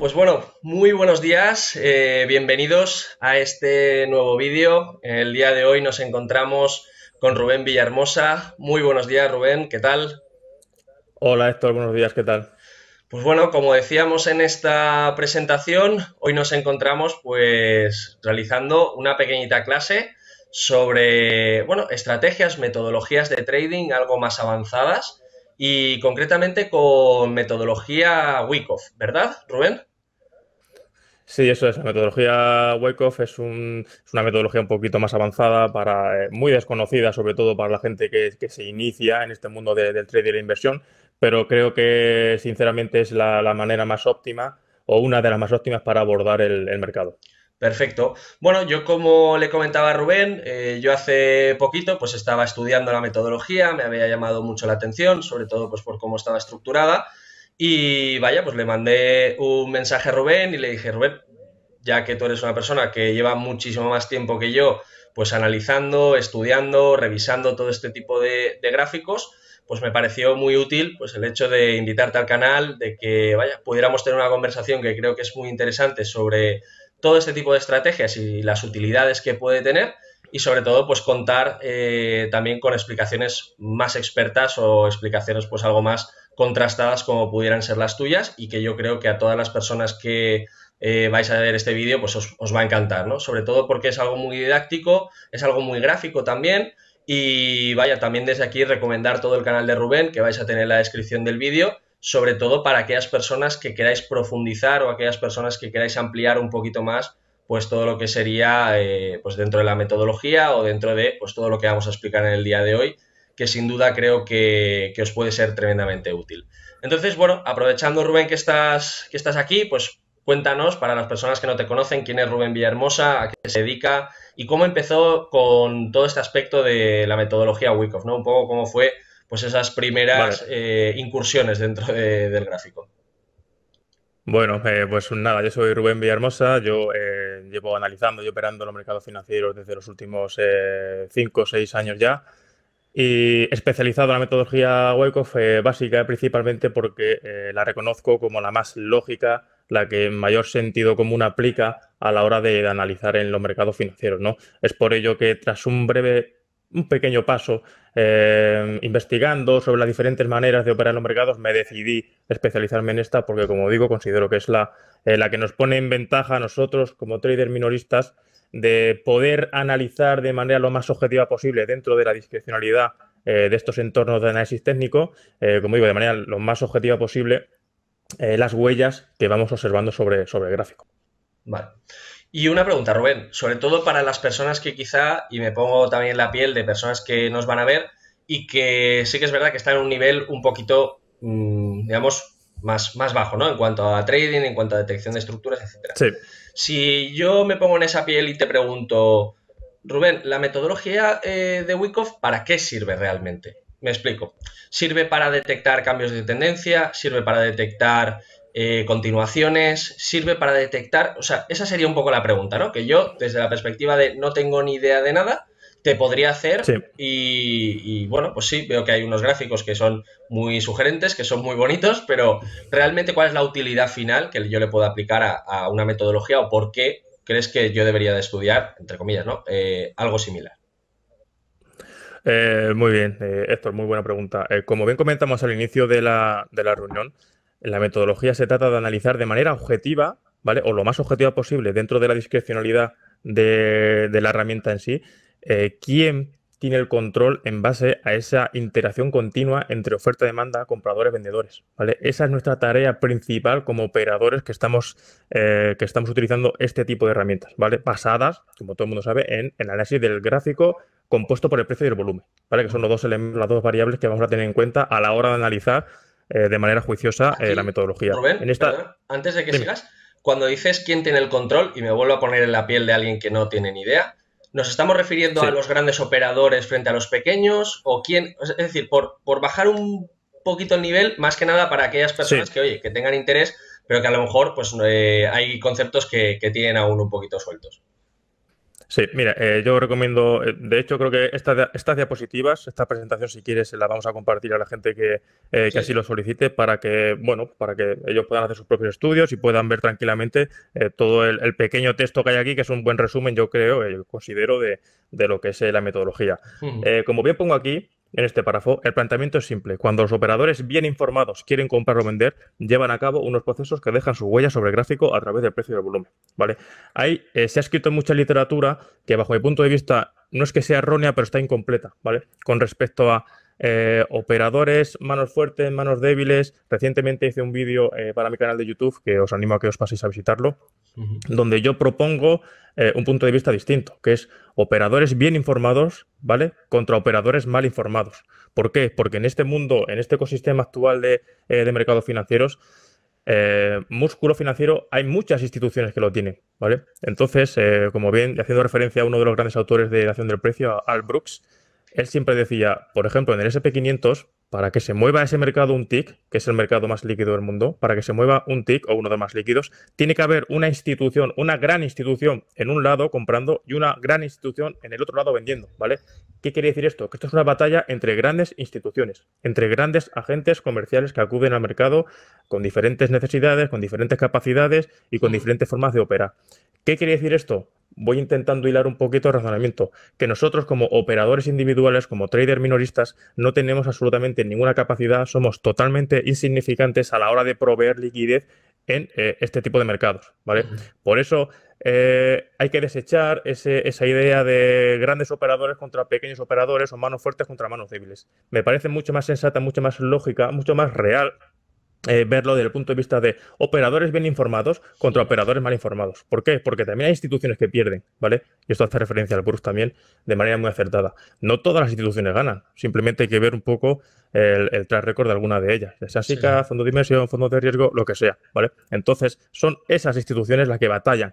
Pues bueno, muy buenos días, eh, bienvenidos a este nuevo vídeo. El día de hoy nos encontramos con Rubén Villahermosa. Muy buenos días, Rubén, ¿qué tal? Hola, Héctor, buenos días, ¿qué tal? Pues bueno, como decíamos en esta presentación, hoy nos encontramos pues realizando una pequeñita clase sobre, bueno, estrategias, metodologías de trading algo más avanzadas y concretamente con metodología Wyckoff, ¿verdad, Rubén? Sí, eso es. La metodología Wyckoff es, es, una metodología un poquito más avanzada, para, eh, muy desconocida, sobre todo para la gente que, se inicia en este mundo del trade y la inversión, pero creo que sinceramente es la, manera más óptima o una de las más óptimas para abordar el mercado. Perfecto. Bueno, yo como le comentaba a Rubén, eh, yo hace poquito pues estaba estudiando la metodología, me había llamado mucho la atención, sobre todo pues por cómo estaba estructurada y vaya, pues le mandé un mensaje a Rubén y le dije, Rubén, ya que tú eres una persona que lleva muchísimo más tiempo que yo pues analizando, estudiando, revisando todo este tipo de, de gráficos, pues me pareció muy útil pues el hecho de invitarte al canal, de que vaya, pudiéramos tener una conversación que creo que es muy interesante sobre todo este tipo de estrategias y las utilidades que puede tener y sobre todo pues contar eh, también con explicaciones más expertas o explicaciones pues algo más contrastadas como pudieran ser las tuyas y que yo creo que a todas las personas que eh, vais a ver este vídeo pues os, va a encantar, ¿no? Sobre todo porque es algo muy didáctico, es algo muy gráfico también y vaya, también desde aquí recomendar todo el canal de Rubén que vais a tener en la descripción del vídeo sobre todo para aquellas personas que queráis profundizar o aquellas personas que queráis ampliar un poquito más pues todo lo que sería eh, pues dentro de la metodología o dentro de pues todo lo que vamos a explicar en el día de hoy que sin duda creo que, os puede ser tremendamente útil. Entonces, bueno, aprovechando Rubén que estás, que estás aquí, pues cuéntanos para las personas que no te conocen quién es Rubén Villahermosa, a qué se dedica y cómo empezó con todo este aspecto de la metodología Wyckoff, ¿no? Un poco cómo fue pues esas primeras eh, incursiones dentro del gráfico. Bueno, eh, pues nada, yo soy Rubén Villarmosa... yo eh, llevo analizando y operando los mercados financieros desde los últimos cinco o seis años ya y especializado en la metodología Wyckoff básica principalmente porque la reconozco como la más lógica, la que en mayor sentido común aplica a la hora de, de analizar en los mercados financieros, ¿no? Es por ello que tras un breve un pequeño paso Em, investigando sobre las diferentes maneras de operar en los mercados, me decidí especializarme en esta porque, como digo, considero que es la, eh, la que nos pone en ventaja a nosotros como traders minoristas de poder analizar de manera lo más objetiva posible dentro de la discrecionalidad eh, de estos entornos de análisis técnico, eh, como digo, de manera lo más objetiva posible las huellas que vamos observando sobre, sobre el gráfico. Vale. Y una pregunta, Rubén, sobre todo para las personas que quizá, y me pongo también la piel de personas que nos van a ver y que sí que es verdad que están en un nivel un poquito, mm, digamos, más, más bajo, ¿no? En cuanto a trading, en cuanto a detección de estructuras, etcétera. Sí. Si yo me pongo en esa piel y te pregunto, Rubén, ¿la metodología eh, de Wyckoff para qué sirve realmente? Me explico. ¿Sirve para detectar cambios de tendencia? ¿Sirve para detectar eh, continuaciones, sirve para detectar, o sea, esa sería un poco la pregunta, ¿no? Que yo, desde la perspectiva de no tengo ni idea de nada, te podría hacer y, bueno, pues sí, veo que hay unos gráficos que son muy sugerentes, que son muy bonitos, pero realmente cuál es la utilidad final que yo le puedo aplicar a, una metodología o por qué crees que yo debería de estudiar, entre comillas, ¿no? Eh, algo similar. Eh, muy bien, Héctor, muy buena pregunta. como bien comentamos al inicio de la reunión, la metodología se trata de analizar de manera objetiva, ¿vale? O lo más objetiva posible dentro de la discrecionalidad de, la herramienta en sí, eh, quién tiene el control en base a esa interacción continua entre oferta-demanda, y compradores-vendedores. ¿vale? Esa es nuestra tarea principal como operadores que estamos, eh, que estamos utilizando este tipo de herramientas, ¿vale? basadas, como todo el mundo sabe, en el análisis del gráfico compuesto por el precio y el volumen, ¿vale? que son los dos elementos, las dos variables que vamos a tener en cuenta a la hora de analizar eh, de manera juiciosa eh, la metodología. antes de que sigas, cuando dices quién tiene el control, y me vuelvo a poner en la piel de alguien que no tiene ni idea, ¿nos estamos refiriendo a los grandes operadores frente a los pequeños? ¿O quién? Es decir, por, por bajar un poquito el nivel, más que nada para aquellas personas que, oye, que tengan interés, pero que a lo mejor pues, eh, hay conceptos que tienen aún un poquito sueltos. Sí, mira, eh, yo recomiendo, eh, de hecho creo que estas diapositivas, esta presentación si quieres la vamos a compartir a la gente que, eh, así lo solicite para que, bueno, para que ellos puedan hacer sus propios estudios y puedan ver tranquilamente todo el, pequeño texto que hay aquí, que es un buen resumen, yo creo, yo considero, de, lo que es la metodología. como bien pongo aquí, en este párrafo, el planteamiento es simple. Cuando los operadores bien informados quieren comprar o vender, llevan a cabo unos procesos que dejan su huella sobre el gráfico a través del precio y el volumen. ¿vale? Ahí eh, se ha escrito mucha literatura que bajo mi punto de vista no es que sea errónea, pero está incompleta, ¿vale? Con respecto a eh, operadores, manos fuertes, manos débiles. Recientemente hice un vídeo eh, para mi canal de YouTube que os animo a que os paséis a visitarlo donde yo propongo eh, un punto de vista distinto, que es operadores bien informados, ¿vale? Contra operadores mal informados. ¿Por qué? Porque en este mundo, en este ecosistema actual de, eh, mercados financieros, eh, músculo financiero hay muchas instituciones que lo tienen, ¿vale? Entonces, como bien, haciendo referencia a uno de los grandes autores de la acción del precio, Al Brooks, él siempre decía, por ejemplo, en el SP500, para que se mueva ese mercado un TIC, que es el mercado más líquido del mundo, para que se mueva un TIC o uno de más líquidos, tiene que haber una institución, una gran institución en un lado comprando y una gran institución en el otro lado vendiendo, ¿vale? ¿Qué quiere decir esto? Que esto es una batalla entre grandes instituciones, entre grandes agentes comerciales que acuden al mercado con diferentes necesidades, con diferentes capacidades y con diferentes formas de operar. ¿Qué quiere decir esto? voy intentando hilar un poquito el razonamiento, que nosotros como operadores individuales, como traders minoristas, no tenemos absolutamente ninguna capacidad, somos totalmente insignificantes a la hora de proveer liquidez en eh, este tipo de mercados, ¿vale? Por eso eh, hay que desechar esa idea de grandes operadores contra pequeños operadores o manos fuertes contra manos débiles. Me parece mucho más sensata, mucho más lógica, mucho más real eh, verlo desde el punto de vista de operadores bien informados contra operadores mal informados. ¿Por qué? Porque también hay instituciones que pierden, ¿vale? Y esto hace referencia al Bruce también de manera muy acertada. No todas las instituciones ganan, simplemente hay que ver un poco el, track record de alguna de ellas, ya sea SICA, fondo de inversión, fondo de riesgo, lo que sea, ¿vale? Entonces, son esas instituciones las que batallan.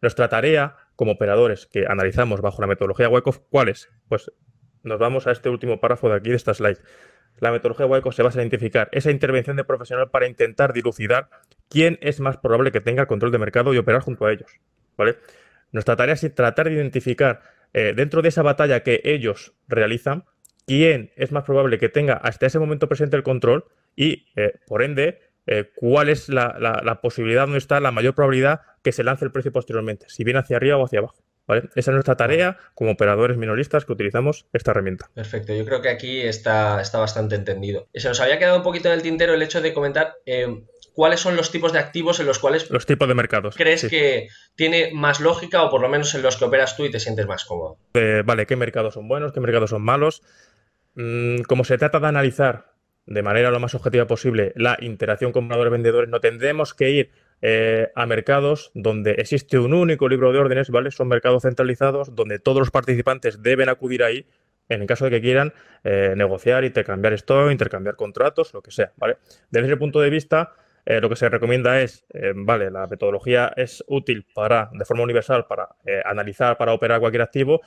Nuestra tarea como operadores que analizamos bajo la metodología WECOF, ¿cuál es? Pues nos vamos a este último párrafo de aquí, de esta slide la metodología Waiko se basa en identificar esa intervención de profesional para intentar dilucidar quién es más probable que tenga control de mercado y operar junto a ellos. ¿vale? Nuestra tarea es tratar de identificar eh, dentro de esa batalla que ellos realizan quién es más probable que tenga hasta ese momento presente el control y, eh, por ende, eh, cuál es la, posibilidad, donde está la mayor probabilidad que se lance el precio posteriormente, si viene hacia arriba o hacia abajo. Esa es nuestra tarea como operadores minoristas que utilizamos esta herramienta. Perfecto, yo creo que aquí está, está bastante entendido. Se nos había quedado un poquito en el tintero el hecho de comentar... Eh, ¿Cuáles son los tipos de activos en los cuales... Los tipos de mercados. ¿Crees que tiene más lógica o por lo menos en los que operas tú y te sientes más cómodo? Eh, vale, ¿qué mercados son buenos? ¿Qué mercados son malos? Mm, como se trata de analizar de manera lo más objetiva posible la interacción compradores-vendedores, no tendremos que ir eh, a mercados donde existe un único libro de órdenes, ¿vale? Son mercados centralizados donde todos los participantes deben acudir ahí en el caso de que quieran eh, negociar, intercambiar esto, intercambiar contratos, lo que sea, ¿vale? Desde ese punto de vista, eh, lo que se recomienda es, eh, vale, la metodología es útil para, de forma universal, para analizar, para operar cualquier activo,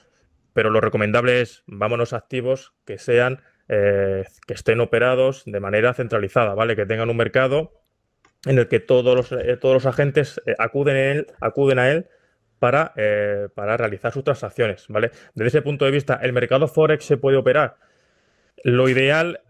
pero lo recomendable es, vámonos activos que sean, que estén operados de manera centralizada, ¿vale? Que tengan un mercado en el que todos los, eh, todos los agentes eh, acuden, a él, acuden a él para, eh, para, realizar sus transacciones, ¿vale? Desde ese punto de vista, ¿el mercado Forex se puede operar? Lo ideal,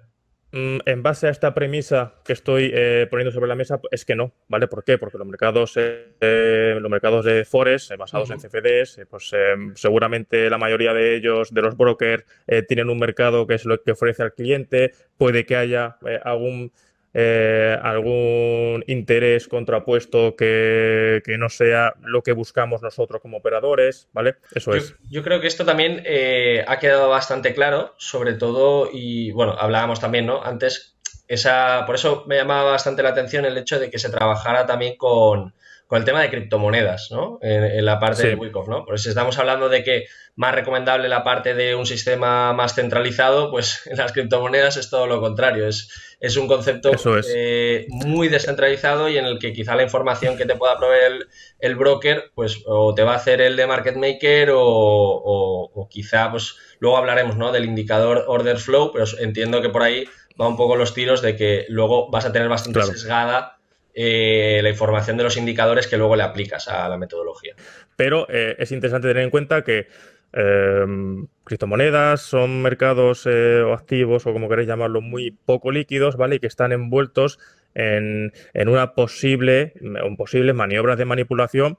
mm, en base a esta premisa que estoy poniendo sobre la mesa, es que no, ¿vale? ¿Por qué? Porque los mercados, los mercados de Forex basados en CFDs, pues seguramente la mayoría de ellos, de los brokers, tienen un mercado que es lo que ofrece al cliente, puede que haya algún eh, algún interés contrapuesto que, no sea lo que buscamos nosotros como operadores, ¿vale? Eso es. Yo creo que esto también eh, ha quedado bastante claro, sobre todo, y bueno, hablábamos también, ¿no? Antes, esa, por eso me llamaba bastante la atención el hecho de que se trabajara también con, con el tema de criptomonedas, ¿no? En, la parte de Wyckoff, ¿no? Por eso estamos hablando de que más recomendable la parte de un sistema más centralizado, pues en las criptomonedas es todo lo contrario. Es, es un concepto eh, muy descentralizado y en el que quizá la información que te pueda proveer el, broker, pues o te va a hacer el de market maker o, quizá, pues luego hablaremos, ¿no? Del indicador order flow, pero entiendo que por ahí va un poco los tiros de que luego vas a tener bastante sesgada eh, la información de los indicadores que luego le aplicas a la metodología. Pero eh, es interesante tener en cuenta que em, criptomonedas son mercados eh, o activos o como queréis llamarlos muy poco líquidos, ¿vale? Y que están envueltos en, en una posible, en posibles maniobras de manipulación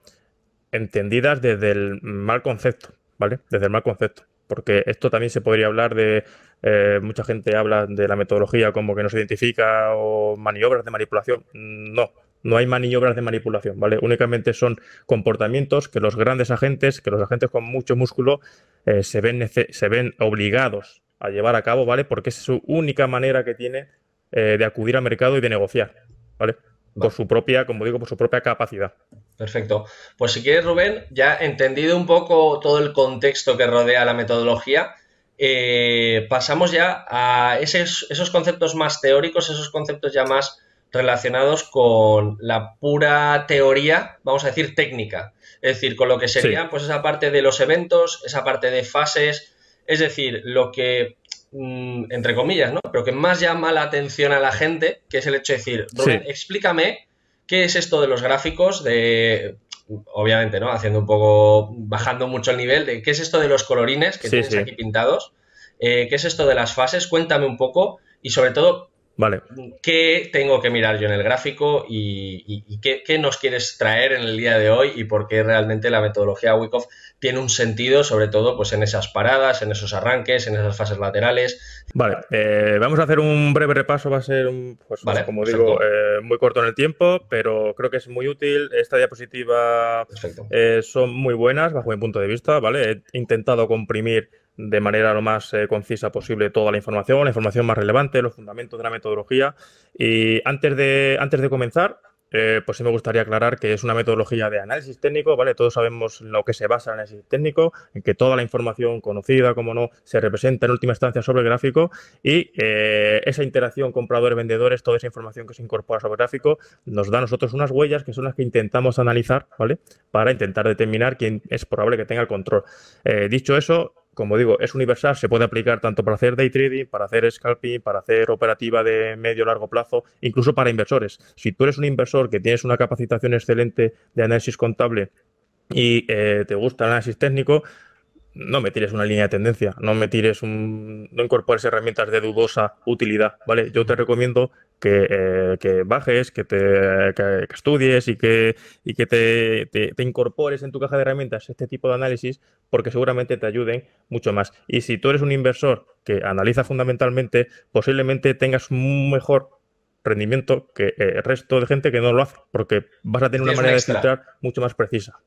entendidas desde el mal concepto, ¿vale? Desde el mal concepto porque esto también se podría hablar de, eh, mucha gente habla de la metodología como que no se identifica o maniobras de manipulación. No, no hay maniobras de manipulación, ¿vale? Únicamente son comportamientos que los grandes agentes, que los agentes con mucho músculo, eh, se, ven se ven obligados a llevar a cabo, ¿vale? Porque es su única manera que tiene eh, de acudir al mercado y de negociar, ¿vale? Por su propia, como digo, por su propia capacidad. Perfecto. Pues si quieres, Rubén, ya entendido un poco todo el contexto que rodea la metodología, eh, pasamos ya a esos, conceptos más teóricos, esos conceptos ya más relacionados con la pura teoría, vamos a decir, técnica. Es decir, con lo que sería pues esa parte de los eventos, esa parte de fases, es decir, lo que mm, entre comillas, ¿no? Pero que más llama la atención a la gente, que es el hecho de decir, Rubén, explícame ¿Qué es esto de los gráficos? De, obviamente, ¿no? Haciendo un poco, bajando mucho el nivel qué es esto de los colorines que tienes aquí pintados, eh, qué es esto de las fases, cuéntame un poco y sobre todo, ¿qué tengo que mirar yo en el gráfico y, qué, nos quieres traer en el día de hoy y por qué realmente la metodología Wyckoff tiene un sentido, sobre todo pues en esas paradas, en esos arranques, en esas fases laterales. Vale, eh, vamos a hacer un breve repaso, va a ser, un, pues, como digo, eh, muy corto en el tiempo, pero creo que es muy útil. Esta diapositiva eh, son muy buenas, bajo mi punto de vista, ¿vale? He intentado comprimir de manera lo más concisa posible toda la información, la información más relevante, los fundamentos de la metodología. Y antes de, antes de comenzar, eh, pues sí me gustaría aclarar que es una metodología de análisis técnico, ¿vale? Todos sabemos lo que se basa el análisis técnico, en que toda la información conocida, como no, se representa en última instancia sobre el gráfico y eh, esa interacción compradores-vendedores, toda esa información que se incorpora sobre el gráfico, nos da a nosotros unas huellas que son las que intentamos analizar, ¿vale? Para intentar determinar quién es probable que tenga el control. Eh, dicho eso, como digo, es universal, se puede aplicar tanto para hacer day trading, para hacer scalping, para hacer operativa de medio largo plazo, incluso para inversores. Si tú eres un inversor que tienes una capacitación excelente de análisis contable y eh, te gusta el análisis técnico, no me tires una línea de tendencia, no me tires un, no incorpores herramientas de dudosa utilidad, ¿vale? Yo te recomiendo que, eh, bajes, que te estudies y que, y que te, te, incorpores en tu caja de herramientas este tipo de análisis porque seguramente te ayuden mucho más. Y si tú eres un inversor que analiza fundamentalmente, posiblemente tengas un mejor rendimiento que eh, el resto de gente que no lo hace porque vas a tener una manera de filtrar mucho más precisa.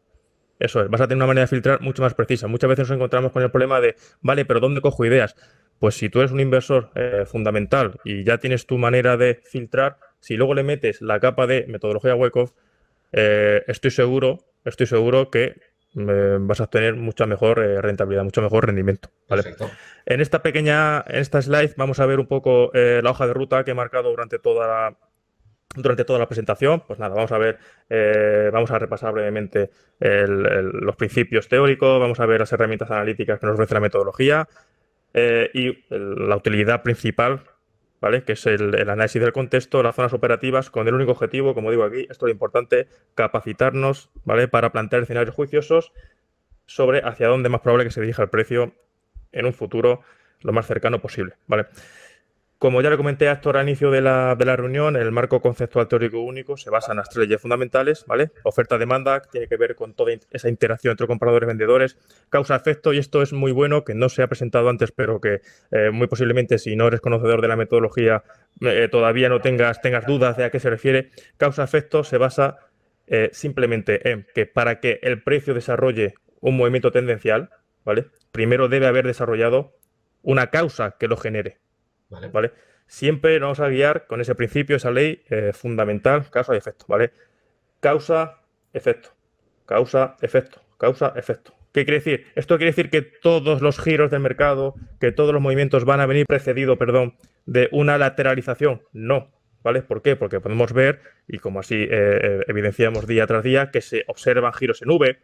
Eso es, vas a tener una manera de filtrar mucho más precisa. Muchas veces nos encontramos con el problema de, vale, pero ¿dónde cojo ideas? Pues si tú eres un inversor eh, fundamental y ya tienes tu manera de filtrar, si luego le metes la capa de metodología Wyckoff, eh, estoy seguro, estoy seguro que eh, vas a obtener mucha mejor rentabilidad, mucho mejor rendimiento. En esta pequeña, en esta slide, vamos a ver un poco la hoja de ruta que he marcado durante toda la, durante toda la presentación. Pues nada, vamos a ver, eh, vamos a repasar brevemente los principios teóricos, vamos a ver las herramientas analíticas que nos ofrece la metodología eh, y la utilidad principal, ¿vale? Que es el, análisis del contexto, las zonas operativas, con el único objetivo, como digo aquí, esto es lo importante, capacitarnos, ¿vale? Para plantear escenarios juiciosos sobre hacia dónde es más probable que se dirija el precio en un futuro lo más cercano posible, ¿vale? Como ya lo comenté a Héctor al inicio de la, reunión, el marco conceptual teórico único se basa en las tres leyes fundamentales, ¿vale? Oferta-demanda, tiene que ver con toda esa interacción entre compradores y vendedores, causa-efecto, y esto es muy bueno, que no se ha presentado antes, pero que eh, muy posiblemente si no eres conocedor de la metodología eh, todavía no tengas, dudas de a qué se refiere. Causa-efecto se basa eh, simplemente en que para que el precio desarrolle un movimiento tendencial, ¿vale? Primero debe haber desarrollado una causa que lo genere. Siempre nos vamos a guiar con ese principio, esa ley eh, fundamental, causa y efecto, ¿vale? Causa, efecto, causa, efecto, causa, efecto. ¿Qué quiere decir? Esto quiere decir que todos los giros del mercado, que todos los movimientos van a venir precedido, perdón, de una lateralización. No, ¿vale? ¿Por qué? Porque podemos ver, y como así eh, eh, evidenciamos día tras día, que se observan giros en V,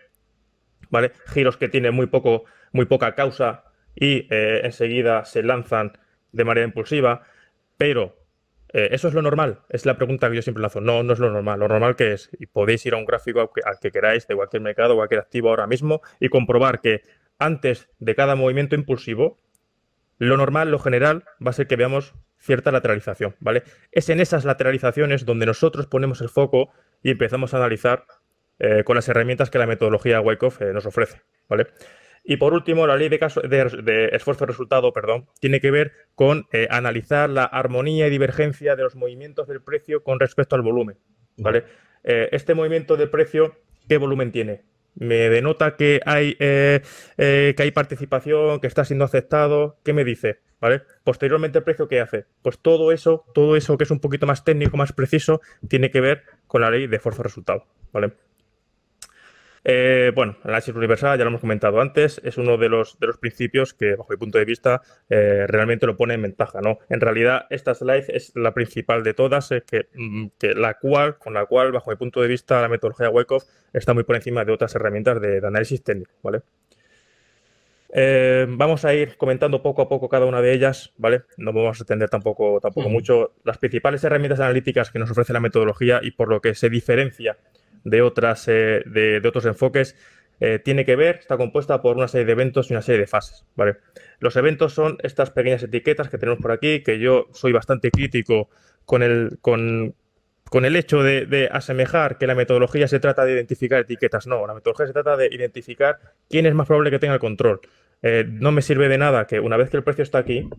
¿vale? Giros que tienen muy, poco, muy poca causa y enseguida se lanzan de manera impulsiva, pero eh, ¿eso es lo normal? Es la pregunta que yo siempre lanzo. No, no es lo normal. Lo normal que es, y podéis ir a un gráfico al que, queráis de cualquier mercado, o cualquier activo ahora mismo, y comprobar que antes de cada movimiento impulsivo, lo normal, lo general, va a ser que veamos cierta lateralización, ¿vale? Es en esas lateralizaciones donde nosotros ponemos el foco y empezamos a analizar eh, con las herramientas que la metodología Wyckoff eh, nos ofrece, ¿vale? Y por último, la ley de, de, esfuerzo-resultado perdón, tiene que ver con eh, analizar la armonía y divergencia de los movimientos del precio con respecto al volumen. ¿vale? Eh, este movimiento de precio, ¿qué volumen tiene? ¿Me denota que hay, eh, que hay participación, que está siendo aceptado? ¿Qué me dice? ¿Vale? Posteriormente, ¿el precio qué hace? Pues todo eso, todo eso que es un poquito más técnico, más preciso, tiene que ver con la ley de esfuerzo-resultado. ¿vale? Eh, bueno, la análisis universal, ya lo hemos comentado antes, es uno de los, de los principios que, bajo mi punto de vista, eh, realmente lo pone en ventaja. ¿no? En realidad, esta slide es la principal de todas, eh, mm, que, la cual, con la cual, bajo mi punto de vista, la metodología Wyckoff está muy por encima de otras herramientas de, análisis técnico. ¿vale? vamos a ir comentando poco a poco cada una de ellas, ¿vale? No vamos a entender tampoco, tampoco mucho las principales herramientas analíticas que nos ofrece la metodología y por lo que se diferencia de, otras, eh, de, otros enfoques, eh, tiene que ver, está compuesta por una serie de eventos y una serie de fases. ¿vale? Los eventos son estas pequeñas etiquetas que tenemos por aquí, que yo soy bastante crítico con el, con, el hecho de, asemejar que la metodología se trata de identificar etiquetas. No, la metodología se trata de identificar quién es más probable que tenga el control. Eh, no me sirve de nada que una vez que el precio está aquí,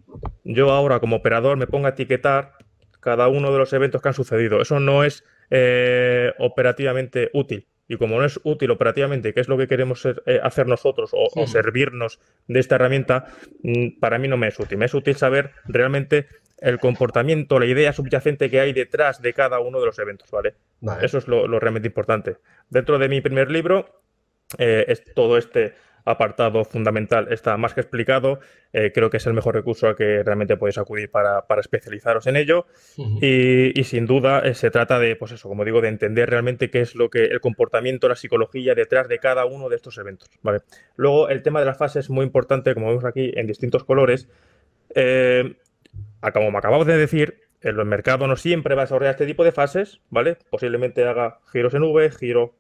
yo ahora como operador me ponga a etiquetar cada uno de los eventos que han sucedido. Eso no es eh, operativamente útil. Y como no es útil operativamente, que es lo que queremos eh, hacer nosotros o, servirnos de esta herramienta, mm, para mí no me es útil. Me es útil saber realmente el comportamiento, la idea subyacente que hay detrás de cada uno de los eventos, ¿vale? Eso es lo, realmente importante. Dentro de mi primer libro eh, es todo este apartado fundamental está más que explicado. Eh, creo que es el mejor recurso al que realmente podéis acudir para, especializaros en ello. y, sin duda eh, se trata de, pues eso, como digo, de entender realmente qué es lo que el comportamiento, la psicología detrás de cada uno de estos eventos. ¿vale? Luego, el tema de las fases es muy importante, como vemos aquí, en distintos colores. Eh, como me acabamos de decir, el mercado no siempre va a desarrollar este tipo de fases, ¿vale? Posiblemente haga giros en V, giro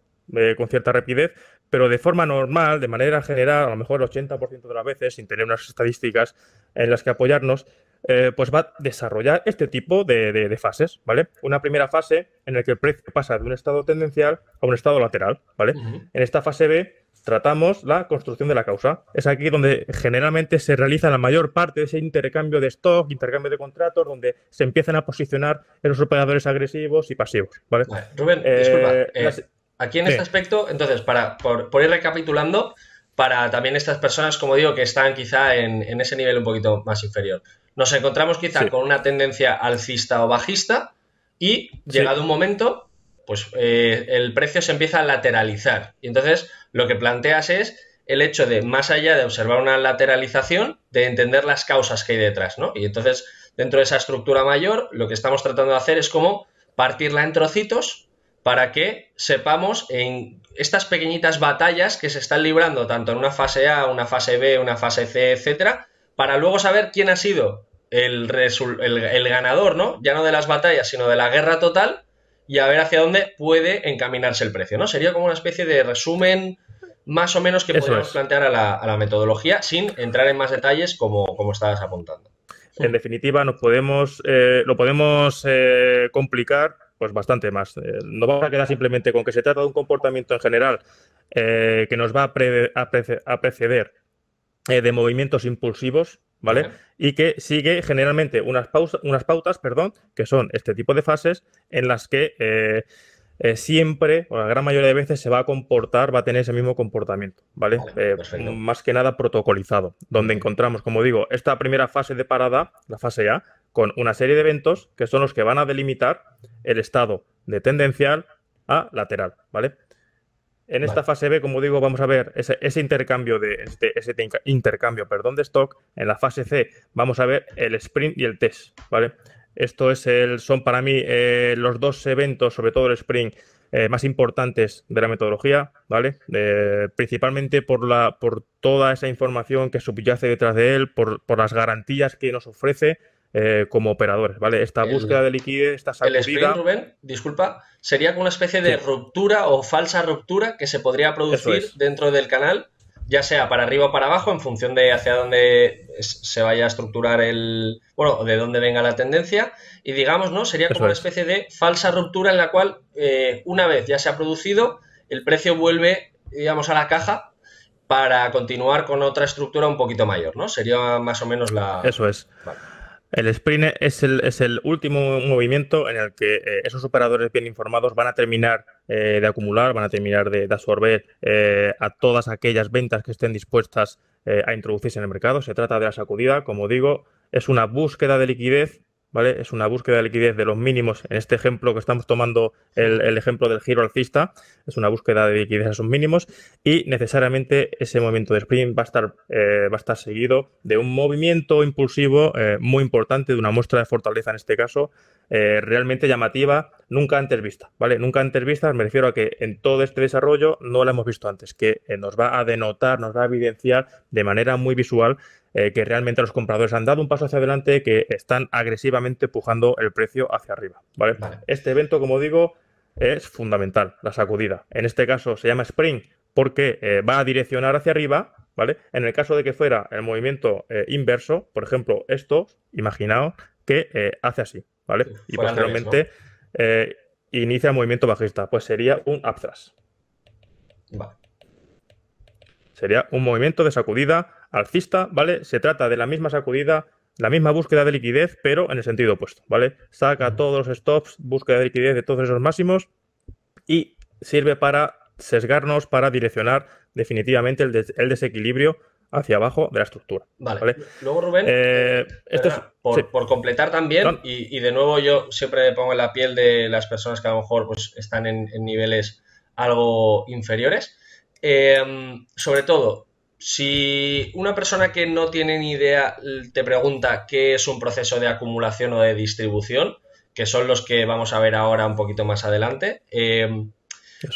con cierta rapidez, pero de forma normal, de manera general, a lo mejor el 80% de las veces, sin tener unas estadísticas en las que apoyarnos, eh, pues va a desarrollar este tipo de, fases, ¿vale? Una primera fase en la que el precio pasa de un estado tendencial a un estado lateral, ¿vale? En esta fase B tratamos la construcción de la causa. Es aquí donde generalmente se realiza la mayor parte de ese intercambio de stock, intercambio de contratos, donde se empiezan a posicionar los operadores agresivos y pasivos, ¿vale? Rubén, disculpa. Eh, eh, Aquí en este aspecto, entonces, para, por, ir recapitulando, para también estas personas, como digo, que están quizá en, ese nivel un poquito más inferior. Nos encontramos quizá con una tendencia alcista o bajista y llegado un momento, pues eh, el precio se empieza a lateralizar. Y entonces lo que planteas es el hecho de, más allá de observar una lateralización, de entender las causas que hay detrás, ¿no? Y entonces, dentro de esa estructura mayor, lo que estamos tratando de hacer es como partirla en trocitos para que sepamos en estas pequeñitas batallas que se están librando tanto en una fase A, una fase B, una fase C, etcétera, para luego saber quién ha sido el, ganador, ¿no? Ya no de las batallas, sino de la guerra total y a ver hacia dónde puede encaminarse el precio, ¿no? Sería como una especie de resumen más o menos que podemos plantear a la, metodología sin entrar en más detalles como, como estabas apuntando. En definitiva, nos podemos, eh, lo podemos eh, complicar pues bastante más. Eh, no vamos a quedar simplemente con que se trata de un comportamiento en general eh, que nos va a, preceder eh, de movimientos impulsivos, ¿vale? Y que sigue generalmente unas, unas pautas, perdón, que son este tipo de fases en las que siempre, o la gran mayoría de veces, se va a comportar, va a tener ese mismo comportamiento, ¿vale? más que nada protocolizado, donde encontramos, como digo, esta primera fase de parada, la fase A, con una serie de eventos que son los que van a delimitar el estado de tendencial a lateral, ¿vale? En esta fase B, como digo, vamos a ver ese, intercambio de este, ese intercambio, perdón, de stock. En la fase C vamos a ver el sprint y el test, ¿vale? Esto es el, son para mí eh, los dos eventos, sobre todo el sprint, eh, más importantes de la metodología, ¿vale? Eh, principalmente por, la, por toda esa información que subyace detrás de él, por las garantías que nos ofrece eh, como operadores, ¿vale? Esta búsqueda de liquidez, esta sacudida... El sprint, Rubén, disculpa, sería como una especie de ruptura o falsa ruptura que se podría producir dentro del canal, ya sea para arriba o para abajo, en función de hacia dónde se vaya a estructurar el... bueno, de dónde venga la tendencia, y digamos, ¿no? Sería como una especie de falsa ruptura en la cual, eh, una vez ya se ha producido, el precio vuelve, digamos, a la caja para continuar con otra estructura un poquito mayor, ¿no? Sería más o menos la... Eso es. Vale. El sprint es el, último movimiento en el que eh, esos operadores bien informados van a terminar eh, de acumular, van a terminar de, absorber eh, a todas aquellas ventas que estén dispuestas a introducirse en el mercado. Se trata de la sacudida, como digo, es una búsqueda de liquidez es una búsqueda de liquidez de los mínimos. En este ejemplo que estamos tomando el, ejemplo del giro alcista, es una búsqueda de liquidez a sus mínimos y necesariamente ese movimiento de sprint va a estar, eh, seguido de un movimiento impulsivo eh, muy importante, de una muestra de fortaleza en este caso, eh, realmente llamativa, nunca antes vista, ¿vale? Nunca antes vista, me refiero a que en todo este desarrollo no la hemos visto antes, que nos va a denotar, nos va a evidenciar de manera muy visual eh, que realmente los compradores han dado un paso hacia adelante, que están agresivamente pujando el precio hacia arriba. ¿vale? Este evento, como digo, es fundamental, la sacudida. En este caso se llama Spring porque eh, va a direccionar hacia arriba, ¿vale? En el caso de que fuera el movimiento eh, inverso, por ejemplo, esto, imaginaos que hace así, ¿vale? y posteriormente inicia el movimiento bajista, pues sería un upthrust. Vale. Sería un movimiento de sacudida alcista, ¿vale? Se trata de la misma sacudida, la misma búsqueda de liquidez, pero en el sentido opuesto, ¿vale? Saca todos los stops, búsqueda de liquidez de todos esos máximos y sirve para sesgarnos, para direccionar definitivamente el, desequilibrio hacia abajo de la estructura. Vale. Luego, Rubén, eh, eh, por, completar también, y, de nuevo yo siempre me pongo en la piel de las personas que a lo mejor pues, están en, niveles algo inferiores. Eh, sobre todo, si una persona que no tiene ni idea te pregunta qué es un proceso de acumulación o de distribución, que son los que vamos a ver ahora un poquito más adelante, em,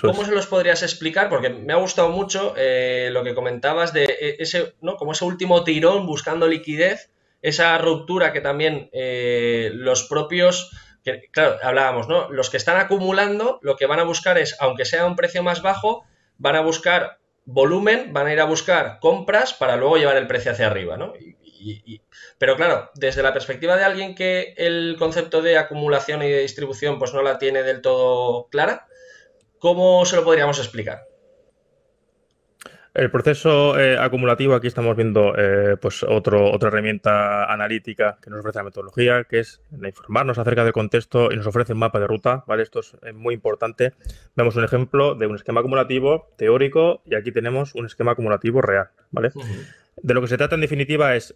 ¿Cómo se los podrías explicar? Porque me ha gustado mucho eh, lo que comentabas de eh, ese, ¿no? Como ese último tirón buscando liquidez, esa ruptura que también eh, los propios, que, claro, hablábamos, ¿no? Los que están acumulando, lo que van a buscar es, aunque sea un precio más bajo, van a buscar volumen, van a ir a buscar compras para luego llevar el precio hacia arriba, ¿no? Pero claro, desde la perspectiva de alguien que el concepto de acumulación y de distribución pues no la tiene del todo clara, ¿cómo se lo podríamos explicar? El proceso eh, acumulativo, aquí estamos viendo eh, pues otro, otra herramienta analítica que nos ofrece la metodología, que es informarnos acerca del contexto y nos ofrece un mapa de ruta. ¿vale? Esto es eh, muy importante. Vemos un ejemplo de un esquema acumulativo teórico y aquí tenemos un esquema acumulativo real. ¿vale? De lo que se trata en definitiva es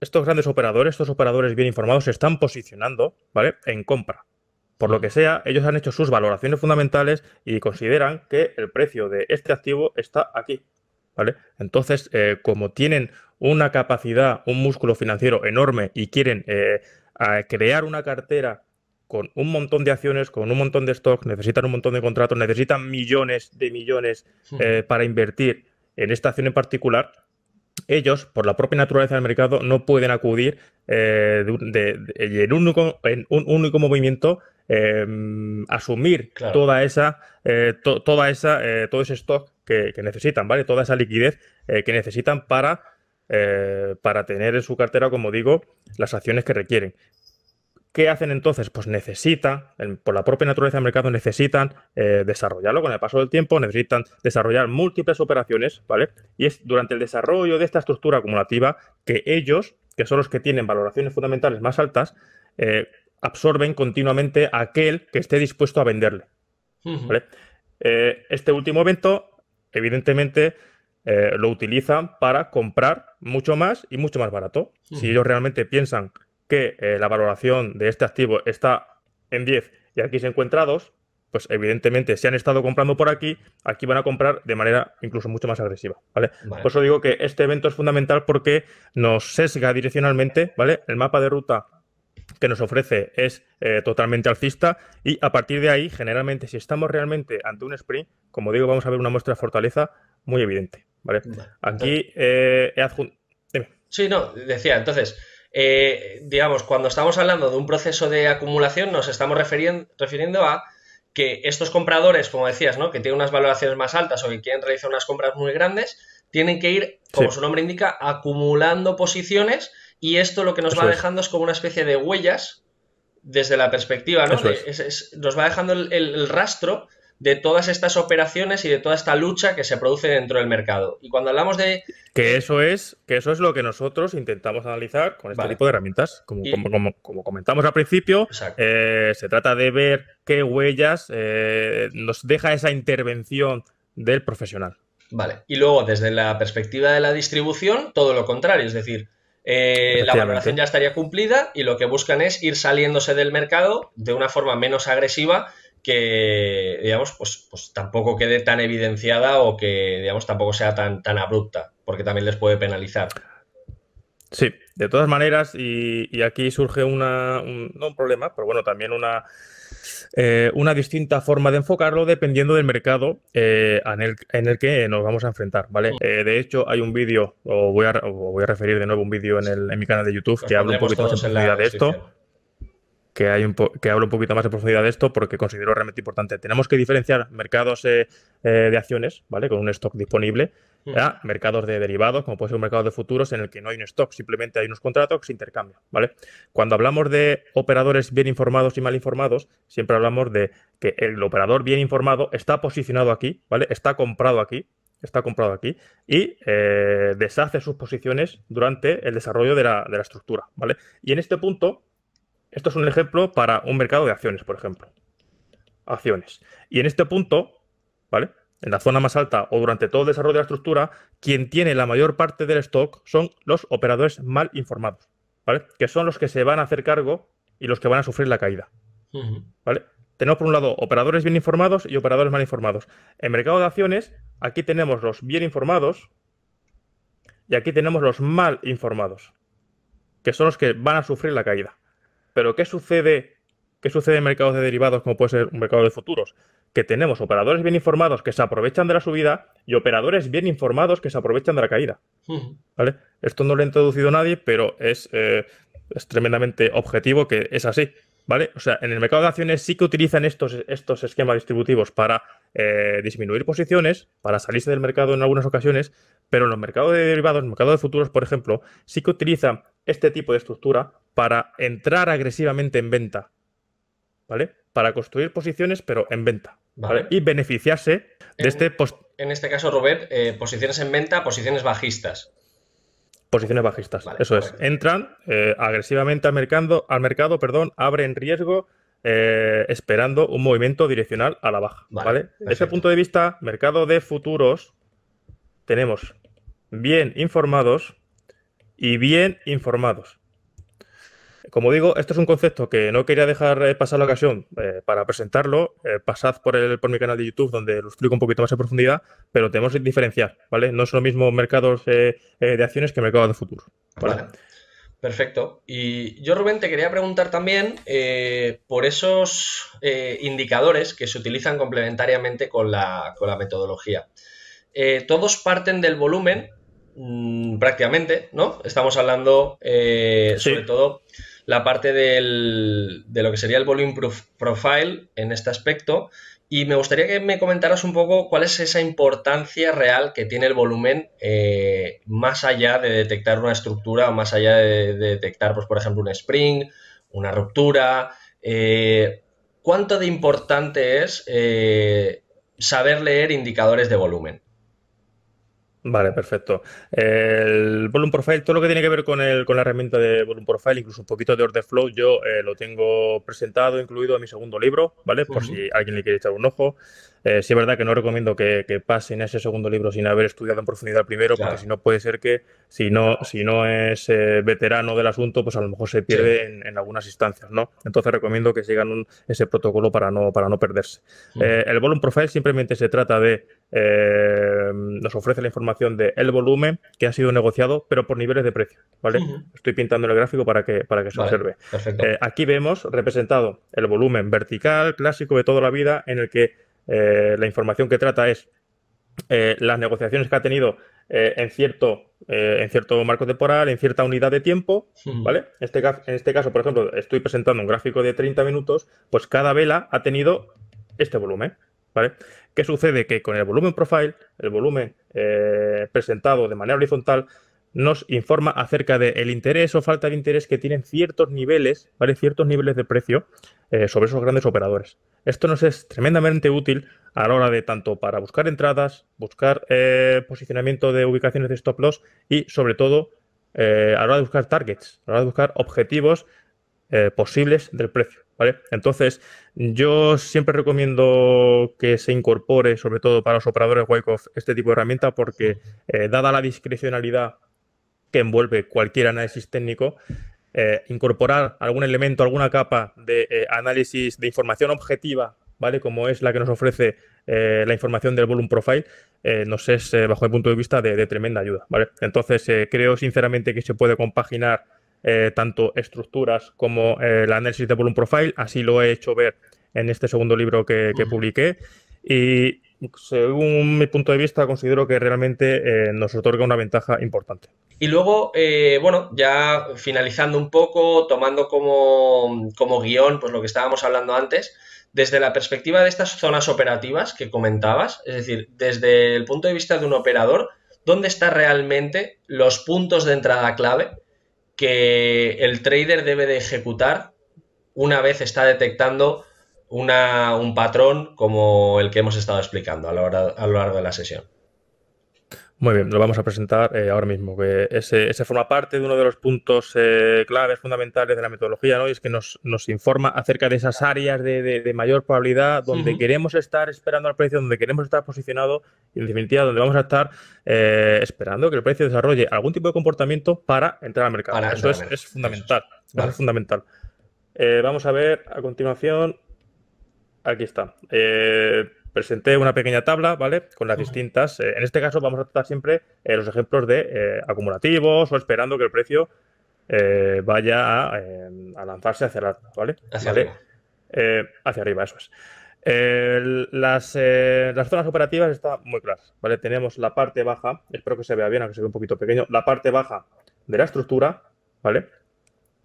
estos grandes operadores, estos operadores bien informados, se están posicionando ¿vale? en compra. Por lo que sea, ellos han hecho sus valoraciones fundamentales y consideran que el precio de este activo está aquí. ¿Vale? Entonces, eh, como tienen una capacidad, un músculo financiero enorme y quieren eh, crear una cartera con un montón de acciones, con un montón de stock, necesitan un montón de contratos, necesitan millones de millones eh, para invertir en esta acción en particular, ellos, por la propia naturaleza del mercado, no pueden acudir eh, de, en, en, un único movimiento em, asumir toda esa, eh, toda esa, eh, todo ese stock que, necesitan, ¿vale? Toda esa liquidez que necesitan para, para tener en su cartera, como digo, las acciones que requieren. ¿Qué hacen entonces? Pues necesitan, por la propia naturaleza del mercado, necesitan eh, desarrollarlo con el paso del tiempo, necesitan desarrollar múltiples operaciones, ¿vale? Y es durante el desarrollo de esta estructura acumulativa que ellos, que son los que tienen valoraciones fundamentales más altas, eh, absorben continuamente aquel que esté dispuesto a venderle. ¿vale? Eh, este último evento, evidentemente, lo utilizan para comprar mucho más y mucho más barato. Si ellos realmente piensan que eh, la valoración de este activo está en 10 y aquí se encuentra 2, pues evidentemente si han estado comprando por aquí, aquí van a comprar de manera incluso mucho más agresiva, ¿vale? Por eso digo que este evento es fundamental porque nos sesga direccionalmente, ¿vale? El mapa de ruta que nos ofrece es eh, totalmente alcista y a partir de ahí, generalmente, si estamos realmente ante un sprint, como digo, vamos a ver una muestra de fortaleza muy evidente, ¿vale? Aquí eh, he adjunto... Sí, no, decía, entonces... Eh, digamos, cuando estamos hablando de un proceso de acumulación, nos estamos refiriendo a que estos compradores, como decías, ¿no? que tienen unas valoraciones más altas o que quieren realizar unas compras muy grandes, tienen que ir, como su nombre indica, acumulando posiciones y esto lo que nos va dejando es. como una especie de huellas desde la perspectiva, nos va dejando el, rastro de todas estas operaciones y de toda esta lucha que se produce dentro del mercado. Y cuando hablamos de... Que eso es, que eso es lo que nosotros intentamos analizar con este tipo de herramientas. Como, comentamos al principio, eh, se trata de ver qué huellas eh, nos deja esa intervención del profesional. Vale, y luego desde la perspectiva de la distribución, todo lo contrario, es decir, eh, la valoración ya estaría cumplida y lo que buscan es ir saliéndose del mercado de una forma menos agresiva que, digamos, pues, pues tampoco quede tan evidenciada o que, digamos, tampoco sea tan, tan abrupta, porque también les puede penalizar. Sí, de todas maneras, y, aquí surge una, un, no un problema, pero bueno, también una, eh, una distinta forma de enfocarlo dependiendo del mercado eh, en, el, que nos vamos a enfrentar, ¿vale? Eh, de hecho, hay un vídeo, o voy a, voy a referir de nuevo un vídeo en, en, mi canal de YouTube que habla un poquito más en profundidad de esto que, hay un que hablo un poquito más de profundidad de esto porque considero realmente importante. Tenemos que diferenciar mercados eh, eh, de acciones, ¿vale? Con un stock disponible, mm. a mercados de derivados, como puede ser un mercado de futuros en el que no hay un stock, simplemente hay unos contratos que se intercambian, ¿vale? Cuando hablamos de operadores bien informados y mal informados, siempre hablamos de que el operador bien informado está posicionado aquí, ¿vale? Está comprado aquí, está comprado aquí y eh, deshace sus posiciones durante el desarrollo de la, de la, estructura, ¿vale? Y en este punto esto es un ejemplo para un mercado de acciones, por ejemplo. Acciones. Y en este punto, ¿vale? En la zona más alta o durante todo el desarrollo de la estructura, quien tiene la mayor parte del stock son los operadores mal informados, ¿vale? Que son los que se van a hacer cargo y los que van a sufrir la caída, ¿vale? tenemos por un lado operadores bien informados y operadores mal informados. En mercado de acciones, aquí tenemos los bien informados y aquí tenemos los mal informados, que son los que van a sufrir la caída. Pero ¿qué sucede? ¿Qué sucede en mercados de derivados como puede ser un mercado de futuros? Que tenemos operadores bien informados que se aprovechan de la subida y operadores bien informados que se aprovechan de la caída. ¿Vale? Esto no lo ha introducido nadie, pero eh, es, tremendamente objetivo que es así. ¿Vale? O sea, en el mercado de acciones sí que utilizan estos, estos esquemas distributivos para eh, disminuir posiciones, para salirse del mercado en algunas ocasiones, pero en los mercados de derivados, en el mercado de futuros, por ejemplo, sí que utilizan este tipo de estructura para entrar agresivamente en venta, ¿vale? Para construir posiciones, pero en venta, ¿vale? Y beneficiarse de este... Post en este caso, Robert, eh, posiciones en venta, posiciones bajistas. Posiciones bajistas, eso es. Entran eh, agresivamente al mercado, al mercado, perdón, abren riesgo, eh, esperando un movimiento direccional a la baja. Vale, Desde ese punto de vista, mercado de futuros, tenemos bien informados y bien informados. Como digo, esto es un concepto que no quería dejar eh, pasar la ocasión eh, para presentarlo. Eh, pasad por, el, por mi canal de YouTube donde lo explico un poquito más en profundidad, pero tenemos que diferenciar, ¿vale? No son los mismos mercados de acciones que mercados de futuro. Perfecto. Y yo, Rubén, te quería preguntar también por esos indicadores que se utilizan complementariamente con la, metodología. todos parten del volumen Mm, prácticamente, ¿no? Estamos hablando eh, sobre todo la parte de lo que sería el volume profile en este aspecto. Y me gustaría que me comentaras un poco cuál es esa importancia real que tiene el volumen eh, más allá de detectar una estructura, más allá de, detectar, pues, por ejemplo, un spring, una ruptura. Eh, ¿Cuánto de importante es saber leer indicadores de volumen? Vale, perfecto. El Volume Profile, todo lo que tiene que ver con, el, con la herramienta de Volume Profile, incluso un poquito de Order Flow, yo eh, lo tengo presentado, incluido en mi segundo libro, ¿vale? Por si alguien le quiere echar un ojo. Eh, sí es verdad que no recomiendo que, pasen ese segundo libro sin haber estudiado en profundidad el primero, porque si no puede ser que, si no, si no es eh, veterano del asunto, pues a lo mejor se pierde en, algunas instancias, ¿no? Entonces recomiendo que sigan ese protocolo para no, para no perderse. Mm. Eh, el volumen profile simplemente se trata de, nos ofrece la información del el volumen que ha sido negociado, pero por niveles de precio, ¿vale? Estoy pintando el gráfico para que, para que se observe. aquí vemos representado el volumen vertical, clásico de toda la vida, en el que eh, la información que trata es eh, las negociaciones que ha tenido eh, en, cierto, en cierto marco temporal, en cierta unidad de tiempo, ¿vale? En este, en este caso, por ejemplo, estoy presentando un gráfico de 30 minutos, pues cada vela ha tenido este volumen, ¿vale? ¿Qué sucede? Que con el volumen profile, el volumen presentado de manera horizontal, nos informa acerca del el interés o falta de interés que tienen ciertos niveles, ¿vale? Ciertos niveles de precio eh, sobre esos grandes operadores. Esto nos es tremendamente útil a la hora de tanto para buscar entradas, buscar eh, posicionamiento de ubicaciones de stop loss y sobre todo eh, a la hora de buscar targets, a la hora de buscar objetivos posibles del precio. ¿Vale? Entonces, yo siempre recomiendo que se incorpore, sobre todo para los operadores Wyckoff, este tipo de herramienta, porque dada la discrecionalidad que envuelve cualquier análisis técnico, eh, incorporar algún elemento, alguna capa de eh, análisis de información objetiva, ¿vale? Como es la que nos ofrece eh, la información del Volume Profile, nos es, bajo el punto de vista, de, tremenda ayuda, Entonces, creo sinceramente que se puede compaginar tanto estructuras como el análisis de Volume Profile, así lo he hecho ver en este segundo libro que, que publiqué. Y, según mi punto de vista, considero que realmente eh, nos otorga una ventaja importante. Y luego, eh, bueno, ya finalizando un poco, tomando como, guión pues lo que estábamos hablando antes, desde la perspectiva de estas zonas operativas que comentabas, es decir, desde el punto de vista de un operador, ¿dónde están realmente los puntos de entrada clave que el trader debe de ejecutar una vez está detectando una, un patrón como el que hemos estado explicando a lo, largo de la sesión. Muy bien, lo vamos a presentar eh, ahora mismo. Que ese, forma parte de uno de los puntos eh, claves fundamentales de la metodología, ¿no? Y es que nos, informa acerca de esas áreas de, mayor probabilidad donde queremos estar esperando al precio, donde queremos estar posicionado y, en definitiva, donde vamos a estar eh, esperando que el precio desarrolle algún tipo de comportamiento para entrar al mercado. es, fundamental. Eso es fundamental. vamos a ver a continuación Aquí está. Eh, presenté una pequeña tabla, ¿vale? Con las distintas. Eh, en este caso vamos a tratar siempre eh, los ejemplos de acumulativos o esperando que el precio vaya a, lanzarse hacia cerrar ¿vale? Hacia arriba. hacia arriba, eso es. las, las, zonas operativas están muy claras, ¿vale? Tenemos la parte baja, espero que se vea bien, aunque se ve un poquito pequeño, la parte baja de la estructura, ¿vale?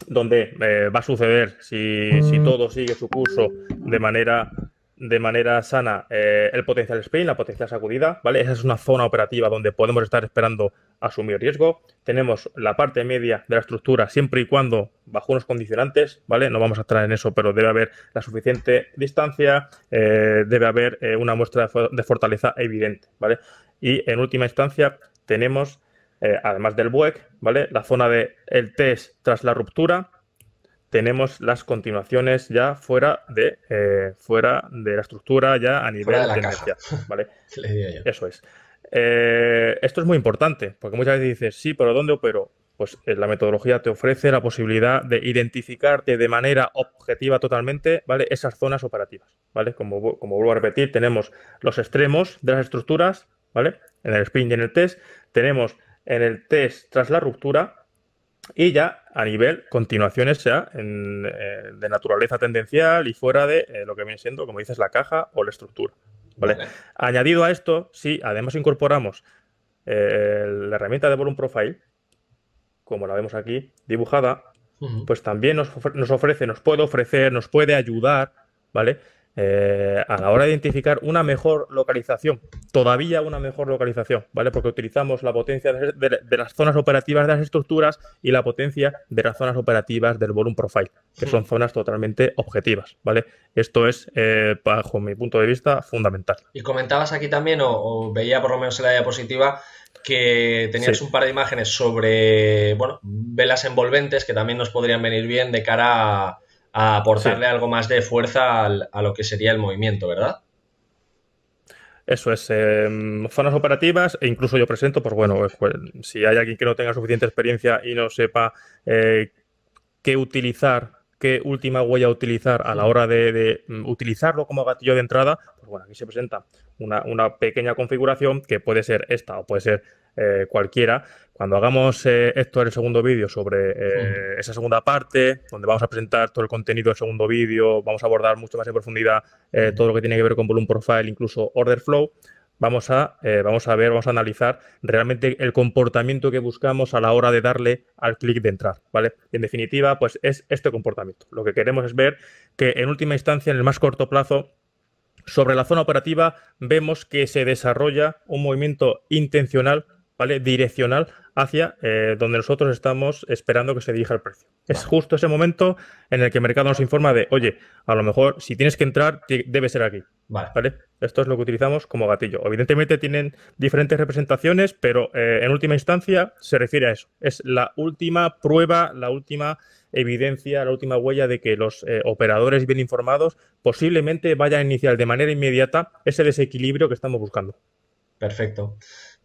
donde eh, va a suceder, si, mm. todo sigue su curso de manera, de manera sana, eh, el potencial spin, la potencial sacudida, ¿vale? Esa es una zona operativa donde podemos estar esperando asumir riesgo. Tenemos la parte media de la estructura siempre y cuando bajo unos condicionantes, ¿vale? No vamos a entrar en eso, pero debe haber la suficiente distancia, eh, debe haber una muestra de fortaleza evidente, ¿vale? Y en última instancia tenemos eh, además del BUEC, ¿vale? La zona de el test tras la ruptura, tenemos las continuaciones ya fuera de, eh, fuera de la estructura, ya a nivel de, la ¿vale? Eso es. Eh, esto es muy importante, porque muchas veces dices, sí, pero ¿dónde opero? Pues la metodología te ofrece la posibilidad de identificarte de manera objetiva totalmente, ¿vale? Esas zonas operativas, ¿vale? Como, como vuelvo a repetir, tenemos los extremos de las estructuras, ¿vale? En el spin y en el test, tenemos en el test tras la ruptura y ya a nivel continuaciones sea eh, de naturaleza tendencial y fuera de eh, lo que viene siendo, como dices, la caja o la estructura. ¿vale? Añadido a esto, si además incorporamos eh, la herramienta de Volume Profile, como la vemos aquí dibujada, pues también nos, nos ofrece, nos puede ofrecer, nos puede ayudar, ¿vale? Eh, a la hora de identificar una mejor localización, todavía una mejor localización, ¿vale? Porque utilizamos la potencia de, las zonas operativas de las estructuras y la potencia de las zonas operativas del volume profile, que son mm. zonas totalmente objetivas, ¿vale? Esto es, eh, bajo mi punto de vista, fundamental. Y comentabas aquí también, o, veía por lo menos en la diapositiva, que tenías un par de imágenes sobre, bueno, velas envolventes que también nos podrían venir bien de cara a a aportarle algo más de fuerza a lo que sería el movimiento, ¿verdad? Eso es, eh, zonas operativas e incluso yo presento, pues bueno, pues, pues, si hay alguien que no tenga suficiente experiencia y no sepa eh, qué utilizar qué última huella utilizar a la hora de, mm, utilizarlo como gatillo de entrada, pues bueno, aquí se presenta una, una, pequeña configuración que puede ser esta o puede ser eh, cualquiera. Cuando hagamos, eh, esto en el segundo vídeo sobre eh, hmm. esa segunda parte, donde vamos a presentar todo el contenido del segundo vídeo, vamos a abordar mucho más en profundidad hmm. todo lo que tiene que ver con Volume Profile, incluso Order Flow, vamos a, vamos a ver, vamos a analizar realmente el comportamiento que buscamos a la hora de darle al clic de entrar, ¿vale? en definitiva, pues es este comportamiento. Lo que queremos es ver que en última instancia, en el más corto plazo, sobre la zona operativa vemos que se desarrolla un movimiento intencional Direccional hacia eh, donde nosotros estamos esperando que se dirija el precio. Es justo ese momento en el que el mercado nos informa de, oye, a lo mejor si tienes que entrar, debe ser aquí. Vale. Esto es lo que utilizamos como gatillo. Evidentemente tienen diferentes representaciones, pero eh, en última instancia se refiere a eso. Es la última prueba, la última evidencia, la última huella de que los eh, operadores bien informados posiblemente vayan a iniciar de manera inmediata ese desequilibrio que estamos buscando. Perfecto.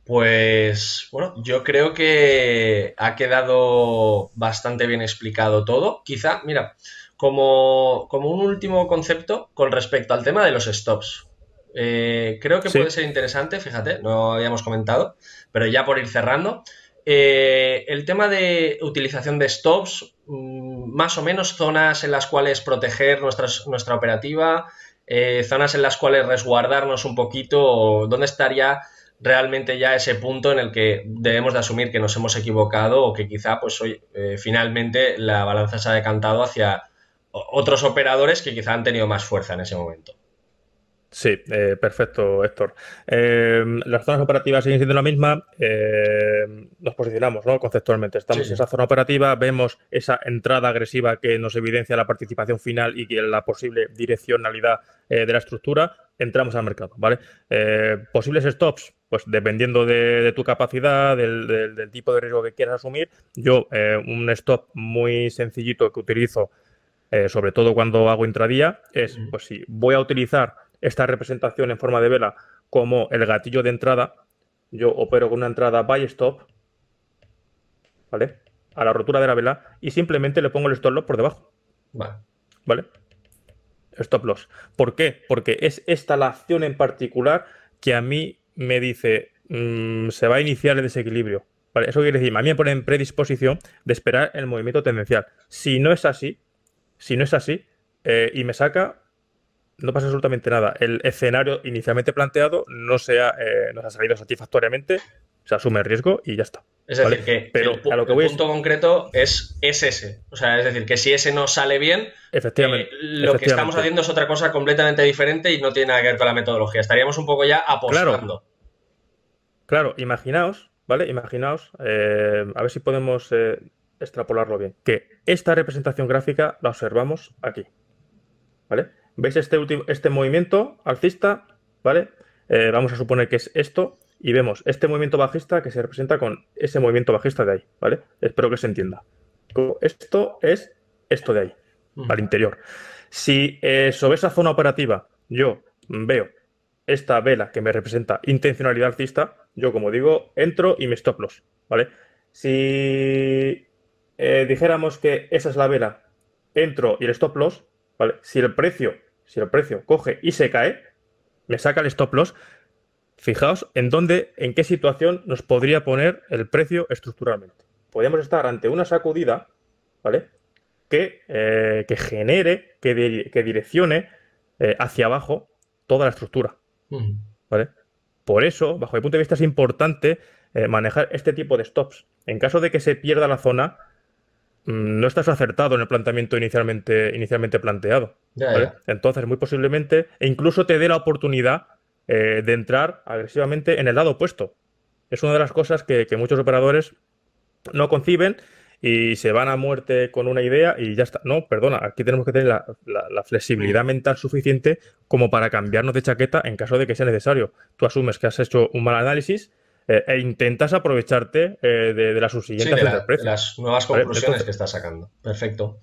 Pues bueno, yo creo que ha quedado bastante bien explicado todo. Quizá, mira, como, un último concepto con respecto al tema de los stops. Eh, creo que puede ser interesante, fíjate, no habíamos comentado, pero ya por ir cerrando. Eh, el tema de utilización de stops, mm, más o menos zonas en las cuales proteger nuestra operativa, eh, zonas en las cuales resguardarnos un poquito, dónde estaría realmente ya ese punto en el que debemos de asumir que nos hemos equivocado o que quizá pues hoy, eh, finalmente la balanza se ha decantado hacia otros operadores que quizá han tenido más fuerza en ese momento. Sí, eh, perfecto, Héctor. Eh, las zonas operativas siguen siendo la misma. Eh, nos posicionamos ¿no? conceptualmente. Estamos en esa zona operativa, vemos esa entrada agresiva que nos evidencia la participación final y la posible direccionalidad de la estructura. Entramos al mercado, ¿vale? Posibles stops, pues dependiendo de, tu capacidad, del, tipo de riesgo que quieras asumir. Yo, un stop muy sencillito que utilizo, sobre todo cuando hago intradía, es, pues si voy a utilizar esta representación en forma de vela como el gatillo de entrada, yo opero con una entrada by stop, ¿vale? A la rotura de la vela y simplemente le pongo el stop loss por debajo. Vale. Stop loss. ¿Por qué? Porque es esta la acción en particular que a mí me dice mm, se va a iniciar el desequilibrio. ¿Vale? Eso quiere decir, a mí me pone en predisposición de esperar el movimiento tendencial. Si no es así, si no es así, eh, y me saca, no pasa absolutamente nada. El escenario inicialmente planteado no se ha, eh, nos ha salido satisfactoriamente, se asume el riesgo y ya está. Es decir, que Pero el, lo que voy punto concreto es, ese. O sea, es decir, que si ese no sale bien, efectivamente, eh, lo que estamos haciendo es otra cosa completamente diferente y no tiene nada que ver con la metodología. Estaríamos un poco ya apostando. Claro, imaginaos, ¿vale? Imaginaos, eh, a ver si podemos extrapolarlo bien, que esta representación gráfica la observamos aquí, ¿vale? ¿Veis este, este movimiento alcista? ¿Vale? Eh, vamos a suponer que es esto y vemos este movimiento bajista que se representa con ese movimiento bajista de ahí, ¿vale? Espero que se entienda. Esto es esto de ahí, al interior. Si eh, sobre esa zona operativa yo veo esta vela que me representa intencionalidad alcista, yo como digo, entro y me stop loss, ¿vale? Si eh, dijéramos que esa es la vela, entro y el stop loss, ¿vale? Si el precio si el precio coge y se cae, me saca el stop loss. Fijaos en dónde, en qué situación nos podría poner el precio estructuralmente. Podríamos estar ante una sacudida, ¿vale? Que, eh, genere, que, que direccione eh, hacia abajo toda la estructura. ¿Vale? Por eso, bajo mi punto de vista, es importante eh, manejar este tipo de stops. En caso de que se pierda la zona, no estás acertado en el planteamiento inicialmente, inicialmente planteado. Entonces, muy posiblemente, e incluso te dé la oportunidad eh, de entrar agresivamente en el lado opuesto. Es una de las cosas que, muchos operadores no conciben y se van a muerte con una idea y ya está. No, perdona, aquí tenemos que tener la, la flexibilidad mental suficiente como para cambiarnos de chaqueta en caso de que sea necesario. Tú asumes que has hecho un mal análisis eh, e intentas aprovecharte eh, de, las nuevas conclusiones que estás sacando. Perfecto.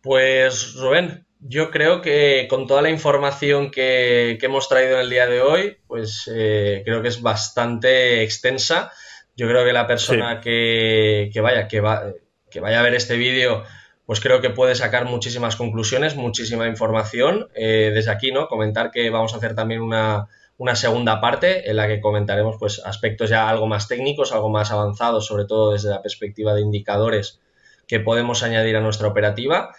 Pues Rubén, yo creo que con toda la información que, hemos traído en el día de hoy, pues eh, creo que es bastante extensa. Yo creo que la persona que, vaya, que, va, que vaya a ver este vídeo, pues creo que puede sacar muchísimas conclusiones, muchísima información. desde aquí, ¿no? Comentar que vamos a hacer también una, una segunda parte en la que comentaremos pues, aspectos ya algo más técnicos, algo más avanzados, sobre todo desde la perspectiva de indicadores que podemos añadir a nuestra operativa.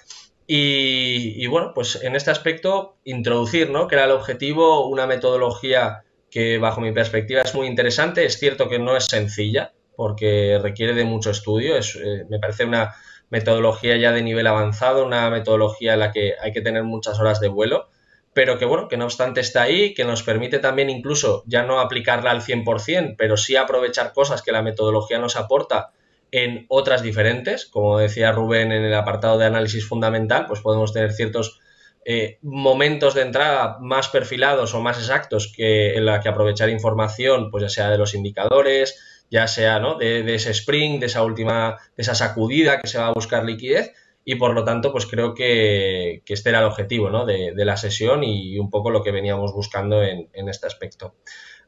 Y, bueno, pues en este aspecto introducir, ¿no? Que era el objetivo, una metodología que bajo mi perspectiva es muy interesante. Es cierto que no es sencilla porque requiere de mucho estudio. Es, eh, me parece una metodología ya de nivel avanzado, una metodología en la que hay que tener muchas horas de vuelo pero que bueno, que no obstante está ahí, que nos permite también incluso ya no aplicarla al 100%, pero sí aprovechar cosas que la metodología nos aporta en otras diferentes, como decía Rubén en el apartado de análisis fundamental, pues podemos tener ciertos eh, momentos de entrada más perfilados o más exactos que en la que aprovechar información, pues ya sea de los indicadores, ya sea de, de ese spring, de esa última, de esa sacudida que se va a buscar liquidez, y por lo tanto, pues creo que, este era el objetivo de, la sesión y un poco lo que veníamos buscando en, este aspecto.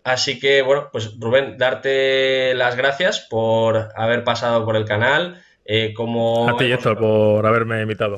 Así que, bueno, pues Rubén, darte las gracias por haber pasado por el canal. Eh, como... A ti, Héctor, por haberme invitado.